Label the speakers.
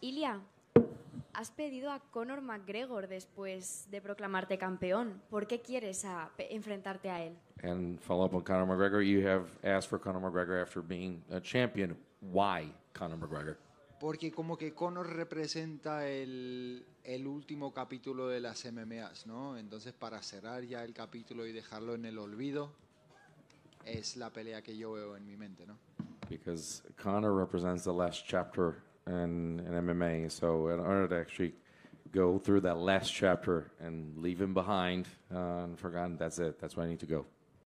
Speaker 1: Ilia, has pedido a Conor McGregor después de proclamarte campeón. ¿Por qué quieres enfrentarte a él?
Speaker 2: follow up Conor McGregor. a Conor McGregor?
Speaker 3: Porque como que Conor representa el, último capítulo de las MMAs, ¿no? Entonces para cerrar ya el capítulo y dejarlo en el olvido es la pelea que yo veo en
Speaker 2: mi mente, ¿no? Conor represents last chapter and, and MMA. So in order to actually go through that last chapter and leave him behind uh, and forgotten, that's it. That's where I need to go.